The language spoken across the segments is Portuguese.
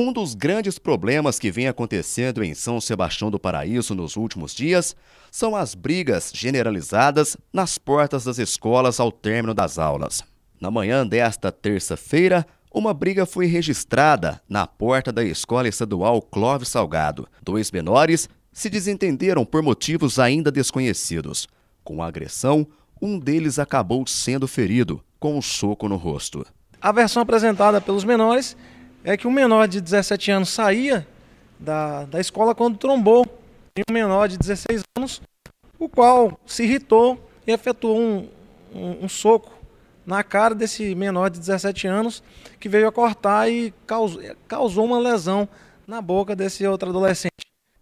Um dos grandes problemas que vem acontecendo em São Sebastião do Paraíso nos últimos dias são as brigas generalizadas nas portas das escolas ao término das aulas. Na manhã desta terça-feira, uma briga foi registrada na porta da Escola Estadual Clóvis Salgado. Dois menores se desentenderam por motivos ainda desconhecidos. Com a agressão, um deles acabou sendo ferido com um soco no rosto. A versão apresentada pelos menores é que um menor de 17 anos saía da, da escola quando trombou em um menor de 16 anos, o qual se irritou e efetuou um, um, um soco na cara desse menor de 17 anos que veio a cortar e causou, causou uma lesão na boca desse outro adolescente.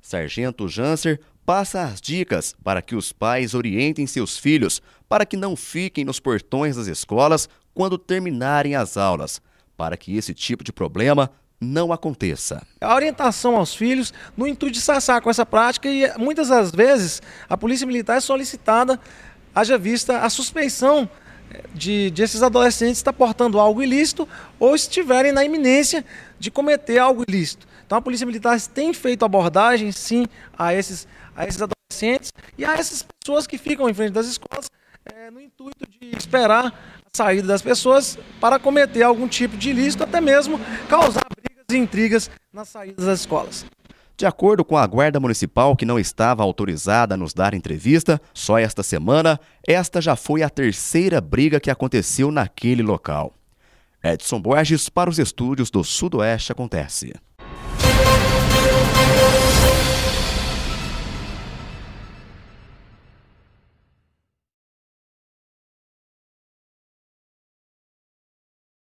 Sargento Janser passa as dicas para que os pais orientem seus filhos para que não fiquem nos portões das escolas quando terminarem as aulas para que esse tipo de problema não aconteça. A orientação aos filhos no intuito de sassar com essa prática e muitas das vezes a polícia militar é solicitada, haja vista a suspeição eh, de, de esses adolescentes estar portando algo ilícito ou estiverem na iminência de cometer algo ilícito. Então a polícia militar tem feito abordagem sim a esses, a esses adolescentes e a essas pessoas que ficam em frente das escolas é, no intuito de esperar saída das pessoas para cometer algum tipo de ilícito, até mesmo causar brigas e intrigas nas saídas das escolas. De acordo com a Guarda Municipal, que não estava autorizada a nos dar entrevista, só esta semana, esta já foi a terceira briga que aconteceu naquele local. Edson Borges para os estúdios do Sudoeste Acontece.